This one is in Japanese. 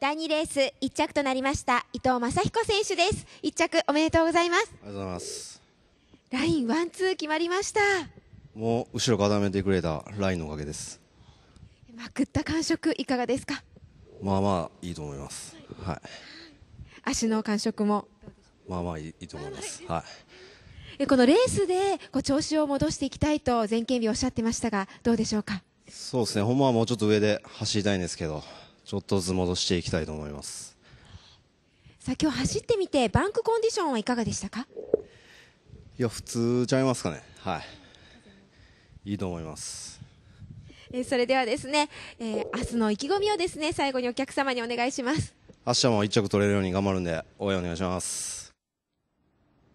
第2レース1着となりました伊藤正彦選手です1着おめでとうございますありがとうございますラインワンツー決まりましたもう後ろ固めてくれたラインのおかげですまくった感触いかがですかまあまあいいと思います、はい、はい、足の感触もまあまあいいと思います、はい、このレースでこう調子を戻していきたいと前見日おっしゃってましたがどうでしょうかそうですねほんまはもうちょっと上で走りたいんですけどちょっとずつ戻していきたいと思いますさあ今日走ってみてバンクコンディションはいかがでしたかいや普通ちゃいますかねはいいいと思いますえそれではですね、えー、明日の意気込みをですね最後にお客様にお願いします明日も一着取れるように頑張るんで応援お願いします